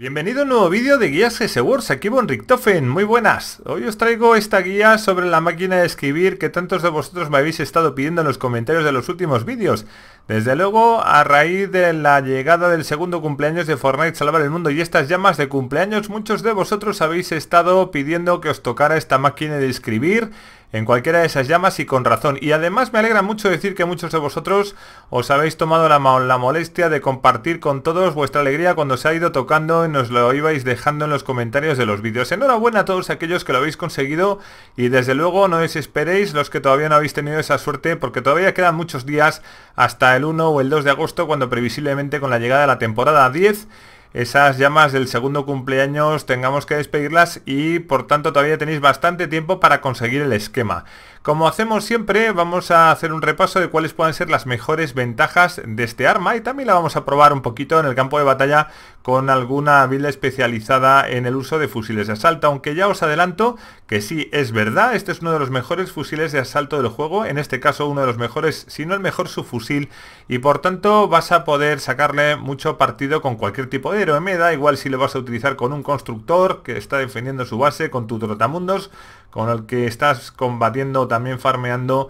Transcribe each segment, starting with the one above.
Bienvenido a un nuevo vídeo de guías GSWords, aquí Von Richtofen, muy buenas. Hoy os traigo esta guía sobre la máquina de escribir que tantos de vosotros me habéis estado pidiendo en los comentarios de los últimos vídeos. Desde luego, a raíz de la llegada del segundo cumpleaños de Fortnite Salvar el Mundo y estas llamas de cumpleaños, muchos de vosotros habéis estado pidiendo que os tocara esta máquina de escribir en cualquiera de esas llamas y con razón. Y además me alegra mucho decir que muchos de vosotros os habéis tomado la, molestia de compartir con todos vuestra alegría cuando se ha ido tocando y nos lo ibais dejando en los comentarios de los vídeos. Enhorabuena a todos aquellos que lo habéis conseguido y desde luego no desesperéis los que todavía no habéis tenido esa suerte porque todavía quedan muchos días hasta el 1 o el 2 de agosto cuando previsiblemente con la llegada de la temporada 10 esas llamas del segundo cumpleaños tengamos que despedirlas y por tanto todavía tenéis bastante tiempo para conseguir el esquema. Como hacemos siempre, vamos a hacer un repaso de cuáles pueden ser las mejores ventajas de este arma y también la vamos a probar un poquito en el campo de batalla con alguna habilidad especializada en el uso de fusiles de asalto, aunque ya os adelanto que sí es verdad, este es uno de los mejores fusiles de asalto del juego, en este caso uno de los mejores, si no el mejor su fusil. y por tanto vas a poder sacarle mucho partido con cualquier tipo de héroe, me da igual si lo vas a utilizar con un constructor que está defendiendo su base, con tu trotamundos, con el que estás combatiendo o también farmeando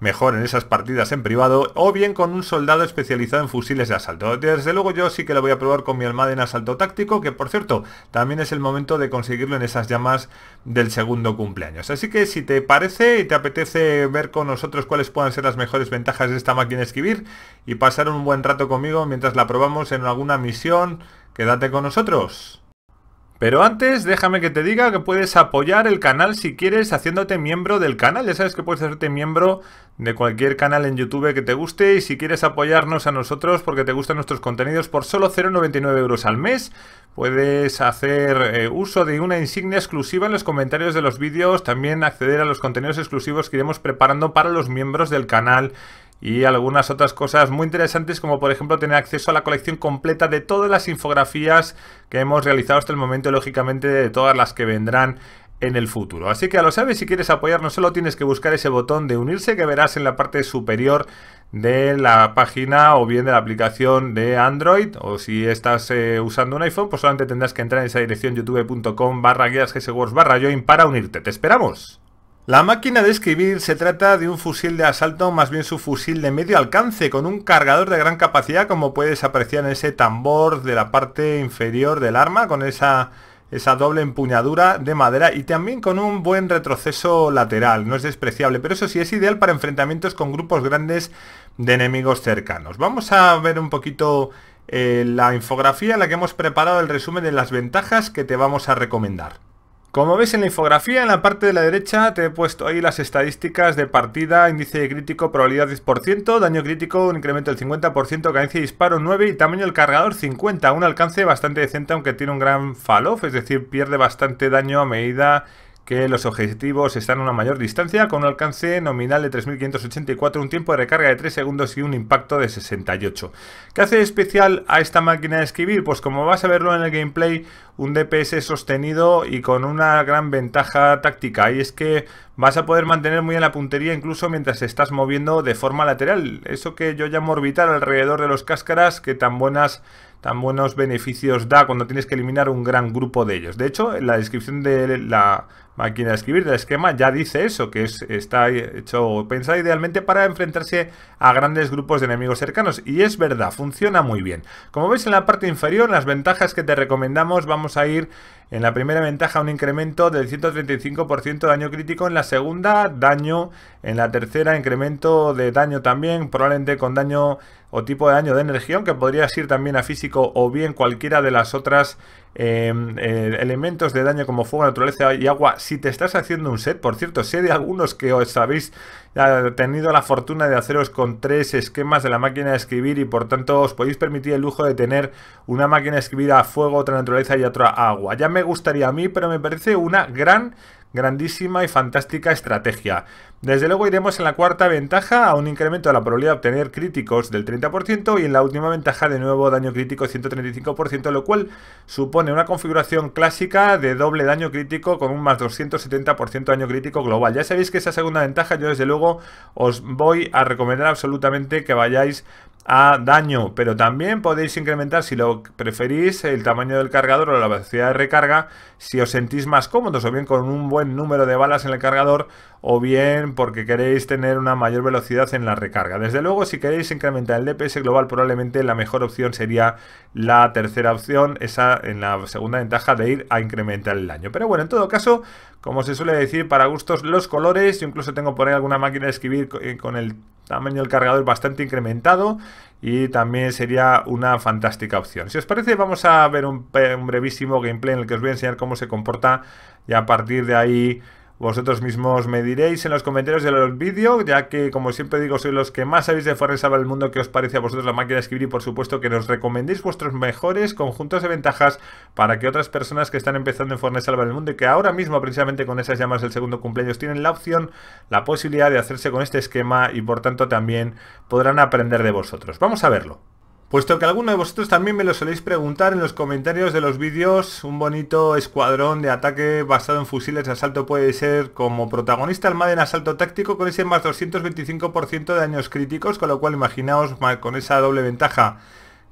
mejor en esas partidas en privado o bien con un soldado especializado en fusiles de asalto. Desde luego yo sí que lo voy a probar con mi almada en asalto táctico, que por cierto, también es el momento de conseguirlo en esas llamas del segundo cumpleaños. Así que si te parece y te apetece ver con nosotros cuáles puedan ser las mejores ventajas de esta máquina de escribir y pasar un buen rato conmigo mientras la probamos en alguna misión, quédate con nosotros. Pero antes, déjame que te diga que puedes apoyar el canal si quieres haciéndote miembro del canal. Ya sabes que puedes hacerte miembro de cualquier canal en YouTube que te guste y si quieres apoyarnos a nosotros porque te gustan nuestros contenidos por solo 0,99 euros al mes, puedes hacer eh, uso de una insignia exclusiva en los comentarios de los vídeos, también acceder a los contenidos exclusivos que iremos preparando para los miembros del canal y algunas otras cosas muy interesantes como por ejemplo tener acceso a la colección completa de todas las infografías que hemos realizado hasta el momento lógicamente de todas las que vendrán en el futuro. Así que ya lo sabes, si quieres apoyarnos solo tienes que buscar ese botón de unirse que verás en la parte superior de la página o bien de la aplicación de Android o si estás eh, usando un iPhone pues solamente tendrás que entrar en esa dirección youtube.com barra guías barra join para unirte. ¡Te esperamos! La máquina de escribir se trata de un fusil de asalto, más bien su fusil de medio alcance, con un cargador de gran capacidad, como puedes apreciar en ese tambor de la parte inferior del arma, con esa doble empuñadura de madera y también con un buen retroceso lateral, no es despreciable, pero eso sí es ideal para enfrentamientos con grupos grandes de enemigos cercanos. Vamos a ver un poquito eh, la infografía en la que hemos preparado el resumen de las ventajas que te vamos a recomendar. Como veis en la infografía, en la parte de la derecha te he puesto ahí las estadísticas de partida, índice crítico, probabilidad 10%, daño crítico, un incremento del 50%, cadencia de disparo 9 y tamaño del cargador 50, un alcance bastante decente aunque tiene un gran falloff, es decir, pierde bastante daño a medida que los objetivos están a una mayor distancia con un alcance nominal de 3.584, un tiempo de recarga de 3 segundos y un impacto de 68. ¿Qué hace especial a esta máquina de escribir? Pues como vas a verlo en el gameplay, un DPS sostenido y con una gran ventaja táctica y es que vas a poder mantener muy en la puntería incluso mientras estás moviendo de forma lateral, eso que yo llamo orbital alrededor de los cáscaras que tan buenas tan buenos beneficios da cuando tienes que eliminar un gran grupo de ellos. De hecho, en la descripción de la máquina de escribir del esquema ya dice eso, que es, está hecho, pensado idealmente para enfrentarse a grandes grupos de enemigos cercanos. Y es verdad, funciona muy bien. Como veis en la parte inferior, las ventajas que te recomendamos, vamos a ir en la primera ventaja un incremento del 135% de daño crítico, en la segunda daño, en la tercera incremento de daño también, probablemente con daño o tipo de daño de energía, aunque podrías ir también a físico o bien cualquiera de las otras em, eh, elementos de daño como fuego, naturaleza y agua. Si te estás haciendo un set, por cierto, sé de algunos que os habéis ah, tenido la fortuna de haceros con tres esquemas de la máquina de escribir y por tanto os podéis permitir el lujo de tener una máquina de escribir a fuego, otra naturaleza y otra agua. Ya me gustaría a mí, pero me parece una gran grandísima y fantástica estrategia. Desde luego iremos en la cuarta ventaja a un incremento de la probabilidad de obtener críticos del 30% y en la última ventaja de nuevo daño crítico 135%, lo cual supone una configuración clásica de doble daño crítico con un más 270% daño crítico global. Ya sabéis que esa segunda ventaja yo desde luego os voy a recomendar absolutamente que vayáis a daño, pero también podéis incrementar si lo preferís el tamaño del cargador o la velocidad de recarga si os sentís más cómodos o bien con un buen número de balas en el cargador o bien porque queréis tener una mayor velocidad en la recarga. Desde luego si queréis incrementar el DPS global probablemente la mejor opción sería la tercera opción, esa en la segunda ventaja de ir a incrementar el daño. Pero bueno, en todo caso, como se suele decir, para gustos los colores, yo incluso tengo por ahí alguna máquina de escribir eh, con el tamaño del cargador bastante incrementado y también sería una fantástica opción. Si os parece vamos a ver un, un brevísimo gameplay en el que os voy a enseñar cómo se comporta y a partir de ahí vosotros mismos me diréis en los comentarios de vídeo, ya que como siempre digo sois los que más sabéis de Salva el mundo que os parece a vosotros la máquina de escribir y por supuesto que nos recomendéis vuestros mejores conjuntos de ventajas para que otras personas que están empezando en Salva el mundo y que ahora mismo precisamente con esas llamas del segundo cumpleaños tienen la opción, la posibilidad de hacerse con este esquema y por tanto también podrán aprender de vosotros. Vamos a verlo. Puesto que alguno de vosotros también me lo soléis preguntar en los comentarios de los vídeos, un bonito escuadrón de ataque basado en fusiles de asalto puede ser como protagonista el MAD en asalto táctico con ese más 225% de daños críticos, con lo cual imaginaos con esa doble ventaja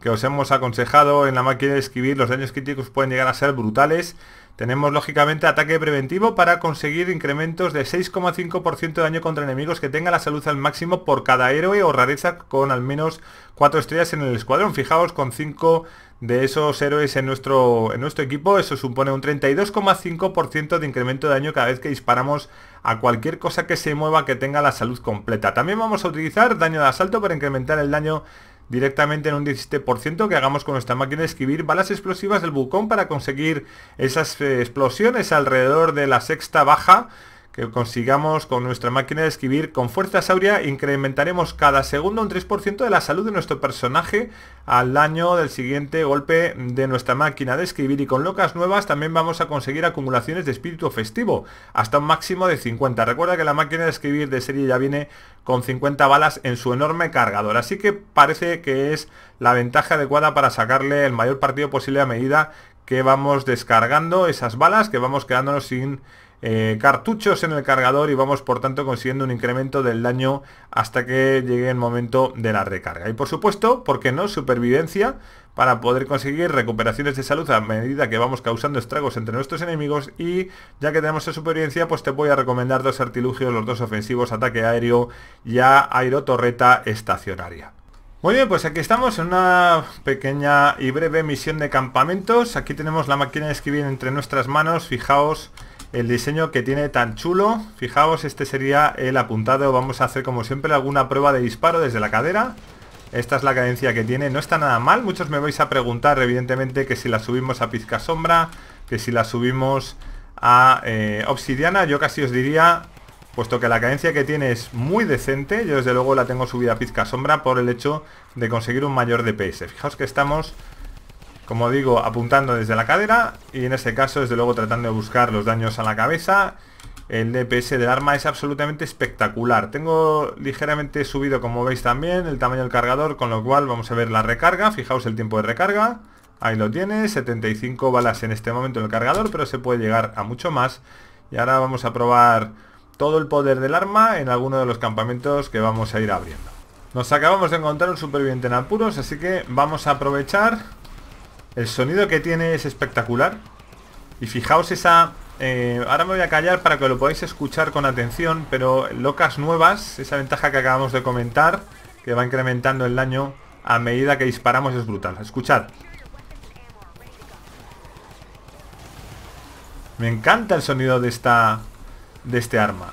que os hemos aconsejado en la máquina de escribir, los daños críticos pueden llegar a ser brutales. Tenemos lógicamente ataque preventivo para conseguir incrementos de 6,5% de daño contra enemigos que tenga la salud al máximo por cada héroe o rareza con al menos 4 estrellas en el escuadrón. Fijaos, con 5 de esos héroes en nuestro, en nuestro equipo, eso supone un 32,5% de incremento de daño cada vez que disparamos a cualquier cosa que se mueva que tenga la salud completa. También vamos a utilizar daño de asalto para incrementar el daño directamente en un 17% que hagamos con nuestra máquina escribir balas explosivas del bucón para conseguir esas eh, explosiones alrededor de la sexta baja que consigamos con nuestra máquina de escribir. Con fuerza sauria incrementaremos cada segundo un 3% de la salud de nuestro personaje al año del siguiente golpe de nuestra máquina de escribir. Y con locas nuevas también vamos a conseguir acumulaciones de espíritu festivo, hasta un máximo de 50. Recuerda que la máquina de escribir de serie ya viene con 50 balas en su enorme cargador. Así que parece que es la ventaja adecuada para sacarle el mayor partido posible a medida que vamos descargando esas balas, que vamos quedándonos sin eh, cartuchos en el cargador y vamos por tanto consiguiendo un incremento del daño hasta que llegue el momento de la recarga. Y por supuesto, ¿por qué no? Supervivencia para poder conseguir recuperaciones de salud a medida que vamos causando estragos entre nuestros enemigos y ya que tenemos esa supervivencia pues te voy a recomendar dos artilugios, los dos ofensivos, ataque aéreo y airo aerotorreta estacionaria. Muy bien, pues aquí estamos en una pequeña y breve misión de campamentos. Aquí tenemos la máquina de escribir entre nuestras manos. Fijaos el diseño que tiene tan chulo. Fijaos, este sería el apuntado. Vamos a hacer como siempre alguna prueba de disparo desde la cadera. Esta es la cadencia que tiene. No está nada mal. Muchos me vais a preguntar, evidentemente, que si la subimos a pizca sombra, que si la subimos a eh, obsidiana. Yo casi os diría puesto que la cadencia que tiene es muy decente, yo desde luego la tengo subida pizca sombra por el hecho de conseguir un mayor DPS. Fijaos que estamos, como digo, apuntando desde la cadera y en este caso desde luego tratando de buscar los daños a la cabeza. El DPS del arma es absolutamente espectacular. Tengo ligeramente subido, como veis también, el tamaño del cargador, con lo cual vamos a ver la recarga. Fijaos el tiempo de recarga. Ahí lo tiene, 75 balas en este momento en el cargador, pero se puede llegar a mucho más. Y ahora vamos a probar todo el poder del arma en alguno de los campamentos que vamos a ir abriendo. Nos acabamos de encontrar un superviviente en apuros, así que vamos a aprovechar. El sonido que tiene es espectacular. Y fijaos esa... Eh, ahora me voy a callar para que lo podáis escuchar con atención, pero locas nuevas, esa ventaja que acabamos de comentar, que va incrementando el daño a medida que disparamos es brutal. Escuchad. Me encanta el sonido de esta de este arma.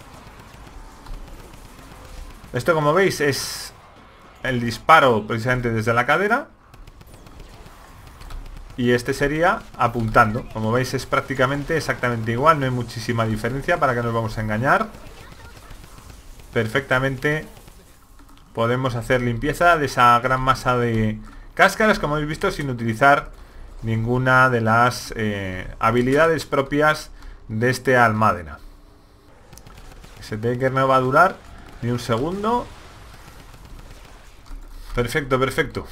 Esto como veis es el disparo precisamente desde la cadera. Y este sería apuntando. Como veis es prácticamente exactamente igual, no hay muchísima diferencia para que nos vamos a engañar. Perfectamente podemos hacer limpieza de esa gran masa de cáscaras, como habéis visto, sin utilizar ninguna de las eh, habilidades propias de este almadena se ve que no va a durar ni un segundo. Perfecto, perfecto.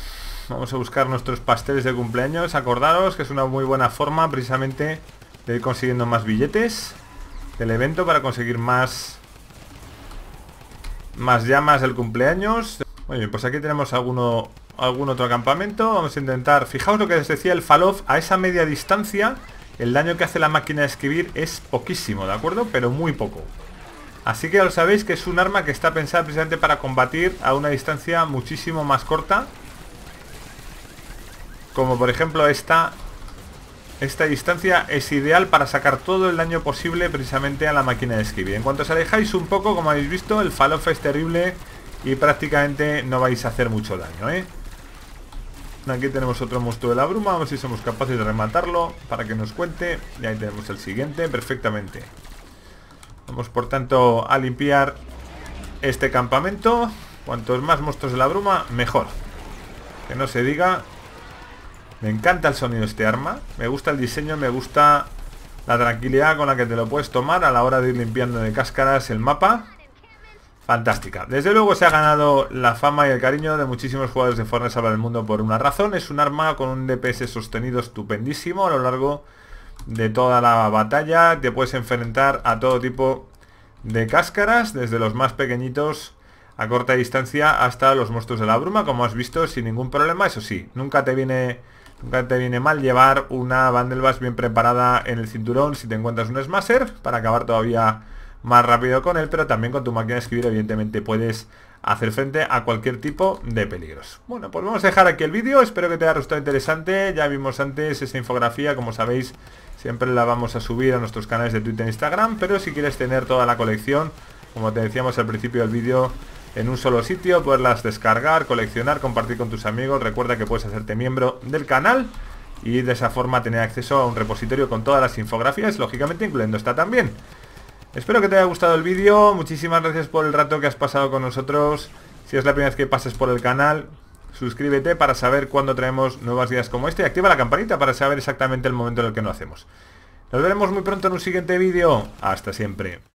Vamos a buscar nuestros pasteles de cumpleaños. Acordaros que es una muy buena forma precisamente de ir consiguiendo más billetes del evento para conseguir más más llamas del cumpleaños. Bueno, pues aquí tenemos algún otro acampamento. Vamos a intentar... Fijaos lo que les decía el falloff A esa media distancia, el daño que hace la máquina de escribir es poquísimo, ¿de acuerdo? Pero muy poco. Así que ya lo sabéis que es un arma que está pensada precisamente para combatir a una distancia muchísimo más corta. Como por ejemplo esta. Esta distancia es ideal para sacar todo el daño posible precisamente a la máquina de escribir. En cuanto os alejáis un poco, como habéis visto, el falloff es terrible y prácticamente no vais a hacer mucho daño, ¿eh? Aquí tenemos otro monstruo de la bruma, a ver si somos capaces de rematarlo para que nos cuente. Y ahí tenemos el siguiente, perfectamente. Vamos por tanto a limpiar este campamento. Cuantos más monstruos de la bruma, mejor. Que no se diga. Me encanta el sonido de este arma. Me gusta el diseño, me gusta la tranquilidad con la que te lo puedes tomar a la hora de ir limpiando de cáscaras el mapa. Fantástica. Desde luego se ha ganado la fama y el cariño de muchísimos jugadores de Fortnite para el mundo por una razón. Es un arma con un DPS sostenido estupendísimo a lo largo de toda la batalla. Te puedes enfrentar a todo tipo de cáscaras, desde los más pequeñitos a corta distancia hasta los monstruos de la bruma, como has visto, sin ningún problema. Eso sí, nunca te viene, nunca te viene mal llevar una Bandelbass bien preparada en el cinturón si te encuentras un Smasher, para acabar todavía más rápido con él, pero también con tu máquina de escribir evidentemente puedes hacer frente a cualquier tipo de peligros. Bueno, pues vamos a dejar aquí el vídeo, espero que te haya resultado interesante, ya vimos antes esa infografía, como sabéis, siempre la vamos a subir a nuestros canales de Twitter e Instagram, pero si quieres tener toda la colección, como te decíamos al principio del vídeo, en un solo sitio, poderlas descargar, coleccionar, compartir con tus amigos, recuerda que puedes hacerte miembro del canal y de esa forma tener acceso a un repositorio con todas las infografías, lógicamente incluyendo esta también. Espero que te haya gustado el vídeo. Muchísimas gracias por el rato que has pasado con nosotros. Si es la primera vez que pases por el canal, suscríbete para saber cuándo traemos nuevas guías como este y activa la campanita para saber exactamente el momento en el que no hacemos. Nos veremos muy pronto en un siguiente vídeo. Hasta siempre.